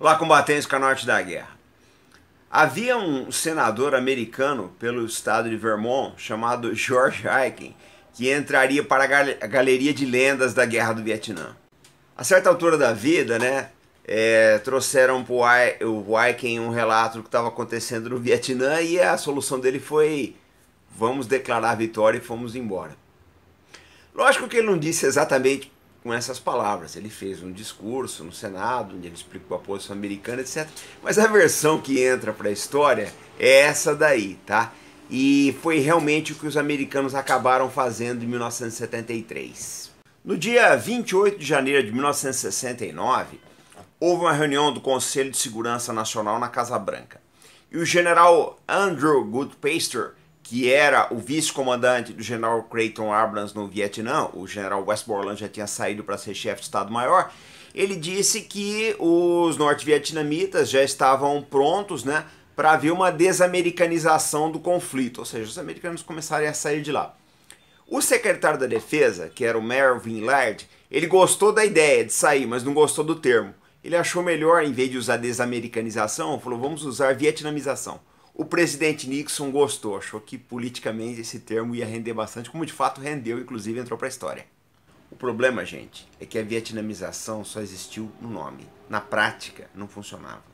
lá combatentes com a norte da guerra. Havia um senador americano pelo estado de Vermont chamado George Aiken que entraria para a galeria de lendas da Guerra do Vietnã. A certa altura da vida, né, é, trouxeram para o Aiken um relato do que estava acontecendo no Vietnã e a solução dele foi vamos declarar vitória e fomos embora. Lógico que ele não disse exatamente com essas palavras. Ele fez um discurso no Senado, onde ele explicou a posição americana, etc. Mas a versão que entra para a história é essa daí, tá? E foi realmente o que os americanos acabaram fazendo em 1973. No dia 28 de janeiro de 1969, houve uma reunião do Conselho de Segurança Nacional na Casa Branca. E o general Andrew Goodpaster que era o vice-comandante do general Creighton Abrams no Vietnã, o general Westmoreland já tinha saído para ser chefe de Estado-Maior, ele disse que os norte-vietnamitas já estavam prontos né, para haver uma desamericanização do conflito, ou seja, os americanos começarem a sair de lá. O secretário da Defesa, que era o Marvin Laird, ele gostou da ideia de sair, mas não gostou do termo. Ele achou melhor, em vez de usar desamericanização, falou: vamos usar vietnamização. O presidente Nixon gostou, achou que politicamente esse termo ia render bastante, como de fato rendeu, inclusive entrou para a história. O problema, gente, é que a vietnamização só existiu no nome. Na prática, não funcionava.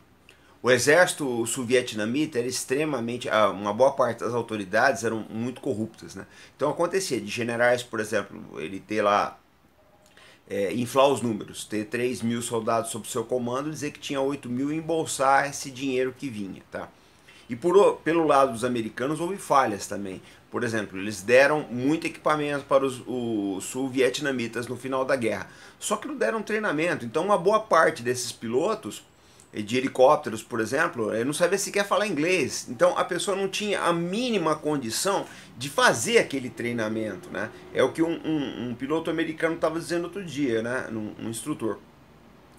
O exército sul-vietnamita era extremamente. Ah, uma boa parte das autoridades eram muito corruptas, né? Então acontecia de generais, por exemplo, ele ter lá. É, inflar os números, ter 3 mil soldados sob seu comando, dizer que tinha 8 mil e embolsar esse dinheiro que vinha, tá? E por, pelo lado dos americanos houve falhas também. Por exemplo, eles deram muito equipamento para os, os sul-vietnamitas no final da guerra. Só que não deram treinamento. Então uma boa parte desses pilotos eh, de helicópteros, por exemplo, eh, não sabia sequer falar inglês. Então a pessoa não tinha a mínima condição de fazer aquele treinamento, né? É o que um, um, um piloto americano estava dizendo outro dia, né? Um, um instrutor.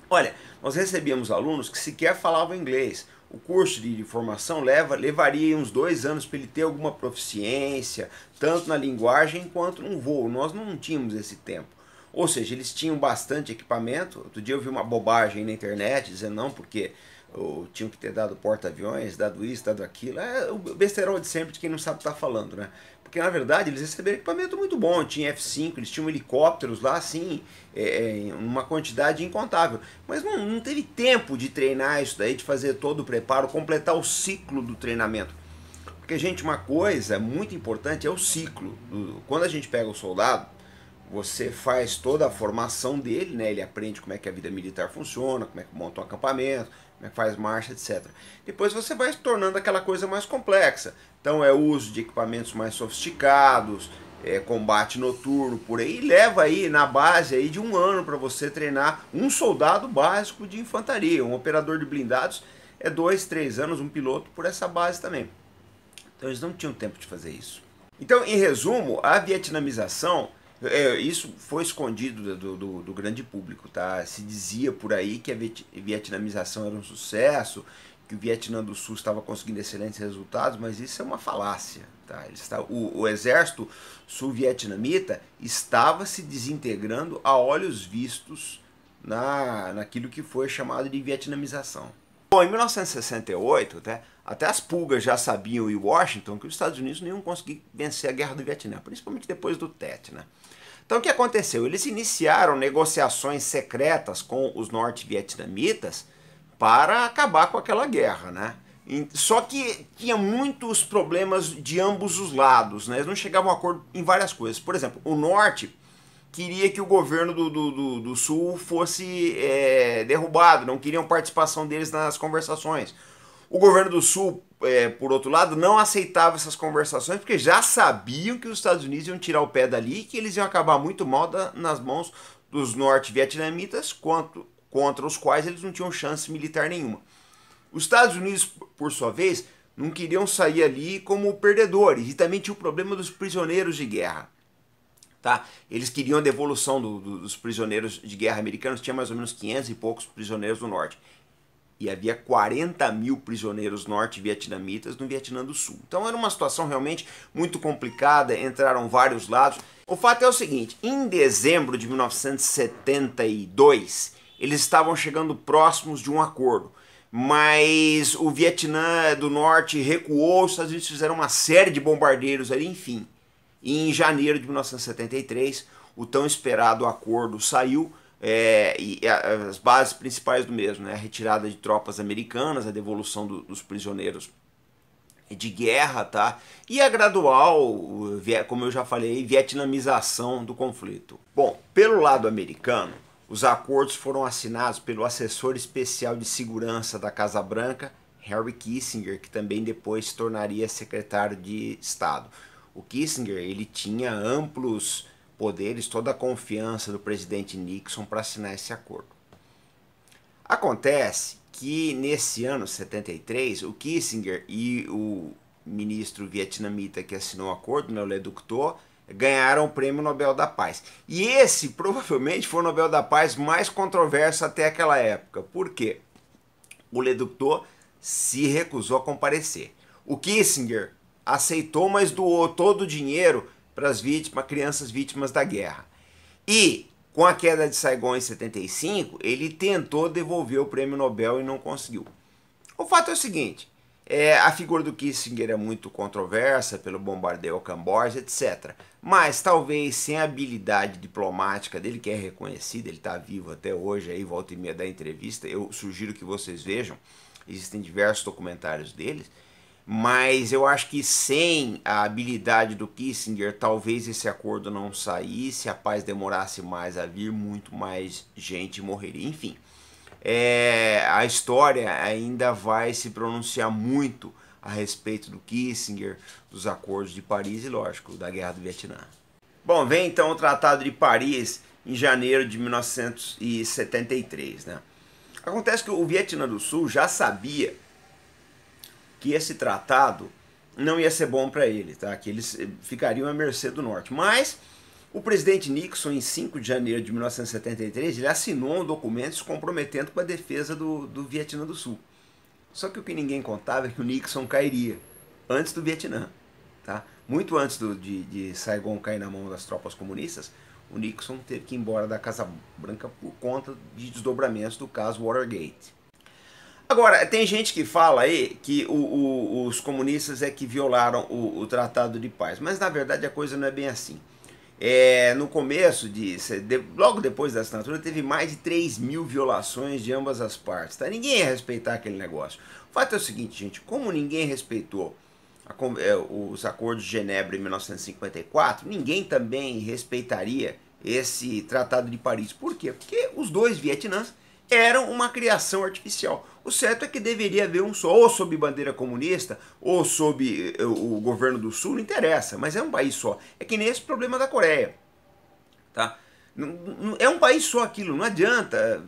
Olha, nós recebíamos alunos que sequer falavam inglês o curso de, formação leva, levaria uns dois anos para ele ter alguma proficiência, tanto na linguagem quanto no voo. Nós não tínhamos esse tempo. Ou seja, eles tinham bastante equipamento. Outro dia eu vi uma bobagem na internet dizendo não, porque ou tinham que ter dado porta-aviões, dado isso, dado aquilo. É o besterol de sempre de quem não sabe o que está falando, né? Porque na verdade eles receberam equipamento muito bom, tinha F5, eles tinham helicópteros lá, assim, é, é uma quantidade incontável. Mas não, não teve tempo de treinar isso daí, de fazer todo o preparo, completar o ciclo do treinamento. Porque, gente, uma coisa muito importante é o ciclo. Quando a gente pega o soldado, você faz toda a formação dele, né? Ele aprende como é que a vida militar funciona, como é que monta um acampamento, né, que faz marcha, etc. Depois você vai se tornando aquela coisa mais complexa. Então é uso de equipamentos mais sofisticados, é, combate noturno, por aí, leva aí na base aí de um ano para você treinar um soldado básico de infantaria, um operador de blindados é dois, três anos, um piloto por essa base também. Então eles não tinham tempo de fazer isso. Então, em resumo, a vietnamização é, isso foi escondido do, do, do, grande público, tá? Se dizia por aí que a vietnamização era um sucesso, que o Vietnã do Sul estava conseguindo excelentes resultados, mas isso é uma falácia, tá? Está, o, o exército sul-vietnamita estava se desintegrando a olhos vistos na, naquilo que foi chamado de vietnamização. Bom, em 1968, até, né, até as pulgas já sabiam em Washington que os Estados Unidos não iam conseguir vencer a guerra do Vietnã, principalmente depois do Tet, né? Então o que aconteceu? Eles iniciaram negociações secretas com os norte-vietnamitas para acabar com aquela guerra, né? Só que tinha muitos problemas de ambos os lados, né? Eles não chegavam a acordo em várias coisas. Por exemplo, o norte queria que o governo do, do, do, do sul fosse é, derrubado, não queriam participação deles nas conversações. O governo do Sul, é, por outro lado, não aceitava essas conversações porque já sabiam que os Estados Unidos iam tirar o pé dali e que eles iam acabar muito mal da, nas mãos dos norte-vietnamitas, quanto contra os quais eles não tinham chance militar nenhuma. Os Estados Unidos, por sua vez, não queriam sair ali como perdedores e também tinha o problema dos prisioneiros de guerra. Tá? Eles queriam a devolução do, do, dos prisioneiros de guerra americanos, tinha mais ou menos 500 e poucos prisioneiros do norte e havia 40 mil prisioneiros norte-vietnamitas no Vietnã do Sul. Então era uma situação realmente muito complicada, entraram vários lados. O fato é o seguinte: em dezembro de 1972, eles estavam chegando próximos de um acordo. Mas o Vietnã do Norte recuou, os Estados Unidos fizeram uma série de bombardeiros ali, enfim. E em janeiro de 1973, o tão esperado acordo saiu, é, e as bases principais do mesmo, né? a retirada de tropas americanas, a devolução do, dos prisioneiros de guerra, tá? E a gradual, como eu já falei, vietnamização do conflito. Bom, pelo lado americano, os acordos foram assinados pelo assessor especial de segurança da Casa Branca, Harry Kissinger, que também depois se tornaria secretário de Estado. O Kissinger, ele tinha amplos poderes toda a confiança do presidente Nixon para assinar esse acordo. Acontece que nesse ano 73, o Kissinger e o ministro vietnamita que assinou o acordo, né, o Leductor, ganharam o Prêmio Nobel da Paz. E esse provavelmente foi o Nobel da Paz mais controverso até aquela época. Por quê? O Leductor se recusou a comparecer. O Kissinger aceitou, mas doou todo o dinheiro para as vítimas, crianças vítimas da guerra. E com a queda de Saigon em 75, ele tentou devolver o prêmio Nobel e não conseguiu. O fato é o seguinte: é, a figura do Kissinger é muito controversa pelo bombardeio ao Camboja, etc. Mas talvez sem a habilidade diplomática dele, que é reconhecida, ele está vivo até hoje, aí volta e meia da entrevista, eu sugiro que vocês vejam, existem diversos documentários deles mas eu acho que sem a habilidade do Kissinger, talvez esse acordo não saísse, a paz demorasse mais a vir, muito mais gente morreria. Enfim, é, a história ainda vai se pronunciar muito a respeito do Kissinger, dos acordos de Paris e, lógico, da guerra do Vietnã. Bom, vem então o Tratado de Paris em janeiro de 1973. Né? Acontece que o Vietnã do Sul já sabia que esse tratado não ia ser bom para ele, tá? que eles eh, ficariam à mercê do norte. Mas o presidente Nixon, em 5 de janeiro de 1973, ele assinou um documento se comprometendo com a defesa do, do Vietnã do Sul. Só que o que ninguém contava é que o Nixon cairia antes do Vietnã. Tá? Muito antes do, de, de Saigon cair na mão das tropas comunistas, o Nixon teve que ir embora da Casa Branca por conta de desdobramentos do caso Watergate. Agora, tem gente que fala aí que o, o, os comunistas é que violaram o, o, Tratado de Paz, mas na verdade a coisa não é bem assim. É, no começo, de, de, logo depois da assinatura, teve mais de 3 mil violações de ambas as partes. Tá? Ninguém ia respeitar aquele negócio. O fato é o seguinte, gente, como ninguém respeitou a, é, os acordos de Genebra em 1954, ninguém também respeitaria esse Tratado de Paris. Por quê? Porque os dois Vietnãs eram uma criação artificial. O certo é que deveria haver um só, ou sob bandeira comunista, ou sob eh, o governo do Sul, não interessa, mas é um país só. É que nem esse problema da Coreia. Tá? É um país só aquilo, não adianta,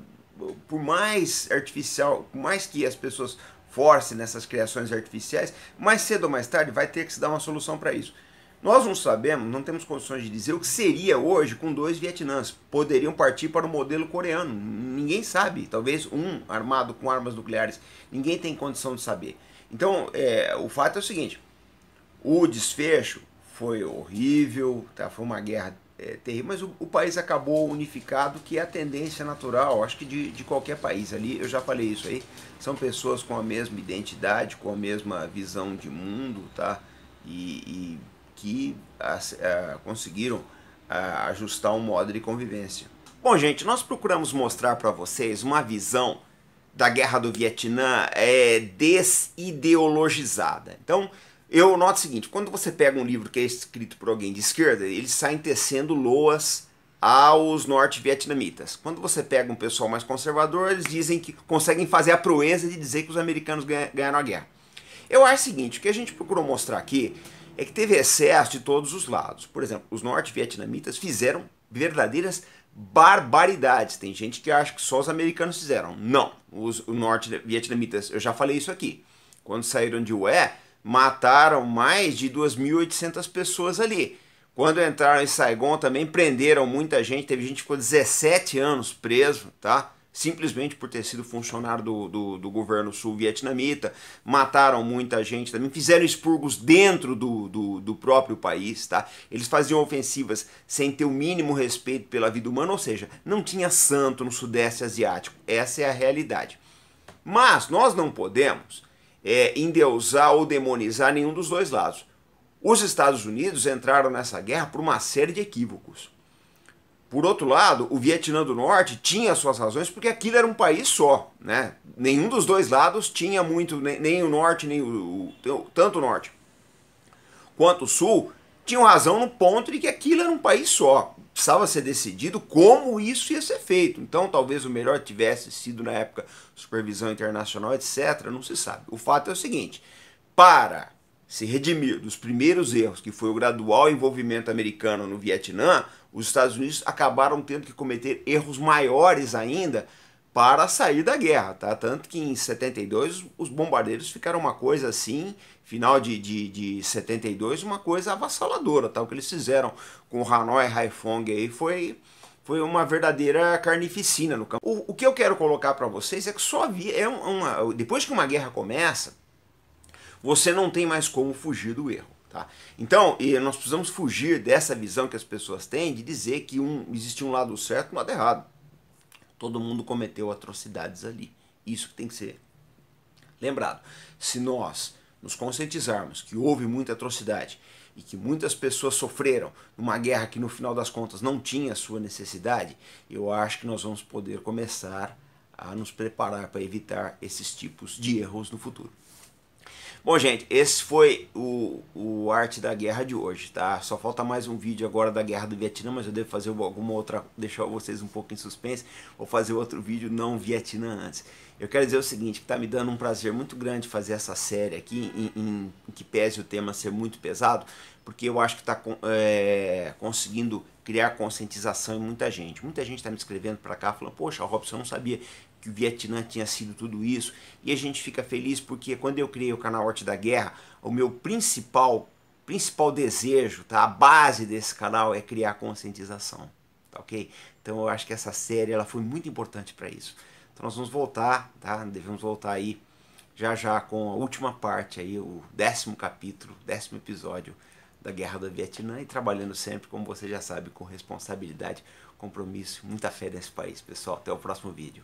por mais artificial, por mais que as pessoas forcem nessas criações artificiais, mais cedo ou mais tarde vai ter que se dar uma solução para isso. Nós não sabemos, não temos condições de dizer o que seria hoje com dois Vietnãs. Poderiam partir para o modelo coreano. Ninguém sabe. Talvez um armado com armas nucleares. Ninguém tem condição de saber. Então, é, o fato é o seguinte: o desfecho foi horrível, tá? foi uma guerra é, terrível, mas o, o, país acabou unificado, que é a tendência natural, acho que de, de qualquer país ali. Eu já falei isso aí. São pessoas com a mesma identidade, com a mesma visão de mundo, tá? e, e que a, a, conseguiram a, ajustar o um modo de convivência. Bom, gente, nós procuramos mostrar para vocês uma visão da guerra do Vietnã é, desideologizada. Então, eu noto o seguinte: quando você pega um livro que é escrito por alguém de esquerda, eles saem tecendo loas aos norte-vietnamitas. Quando você pega um pessoal mais conservador, eles dizem que conseguem fazer a proeza de dizer que os americanos ganharam a guerra. Eu acho o seguinte: o que a gente procurou mostrar aqui é que teve excesso de todos os lados. Por exemplo, os norte-vietnamitas fizeram verdadeiras barbaridades. Tem gente que acha que só os americanos fizeram. Não, os norte-vietnamitas, eu já falei isso aqui. Quando saíram de Ué, mataram mais de 2.800 pessoas ali. Quando entraram em Saigon também prenderam muita gente, teve gente que ficou 17 anos preso, tá? simplesmente por ter sido funcionário do, do, do governo sul-vietnamita, mataram muita gente também, fizeram expurgos dentro do, do, do, próprio país, tá? Eles faziam ofensivas sem ter o mínimo respeito pela vida humana, ou seja, não tinha santo no Sudeste Asiático. Essa é a realidade. Mas nós não podemos é, endeusar ou demonizar nenhum dos dois lados. Os Estados Unidos entraram nessa guerra por uma série de equívocos. Por outro lado, o Vietnã do Norte tinha suas razões porque aquilo era um país só, né? Nenhum dos dois lados tinha muito, nem, nem o norte, nem o, o, tanto o norte quanto o sul tinham razão no ponto de que aquilo era um país só. Precisava ser decidido como isso ia ser feito. Então, talvez o melhor tivesse sido na época supervisão internacional, etc. Não se sabe. O fato é o seguinte: para se redimir dos primeiros erros que foi o gradual envolvimento americano no Vietnã, os Estados Unidos acabaram tendo que cometer erros maiores ainda para sair da guerra, tá? Tanto que em 72 os bombardeiros ficaram uma coisa assim, final de, de, de 72, uma coisa avassaladora, tá? O que eles fizeram com Hanoi e Haiphong aí foi, foi uma verdadeira carnificina no campo. O, o que eu quero colocar para vocês é que só havia, é uma, depois que uma guerra começa, você não tem mais como fugir do erro. Tá? Então, e nós precisamos fugir dessa visão que as pessoas têm de dizer que um, existe um lado certo e um lado errado. Todo mundo cometeu atrocidades ali. Isso que tem que ser lembrado. Se nós nos conscientizarmos que houve muita atrocidade e que muitas pessoas sofreram numa guerra que no final das contas não tinha sua necessidade, eu acho que nós vamos poder começar a nos preparar para evitar esses tipos de erros no futuro. Bom, gente, esse foi o, o Arte da Guerra de hoje, tá? Só falta mais um vídeo agora da Guerra do Vietnã, mas eu devo fazer alguma outra, deixar vocês um pouco em suspense, vou fazer outro vídeo não Vietnã antes. Eu quero dizer o seguinte, que tá me dando um prazer muito grande fazer essa série aqui, em, em, em que pese o tema ser muito pesado, porque eu acho que está é, conseguindo criar conscientização em muita gente. Muita gente está me escrevendo para cá falando, poxa, Robson, eu não sabia que o Vietnã tinha sido tudo isso. E a gente fica feliz porque quando eu criei o canal Arte da Guerra, o meu principal principal desejo, tá? A base desse canal é criar conscientização, tá OK? Então eu acho que essa série ela foi muito importante para isso. Então nós vamos voltar, tá? Devemos voltar aí já já com a última parte aí, o décimo capítulo, décimo episódio da Guerra do Vietnã e trabalhando sempre, como você já sabe, com responsabilidade, compromisso, muita fé nesse país. Pessoal, até o próximo vídeo.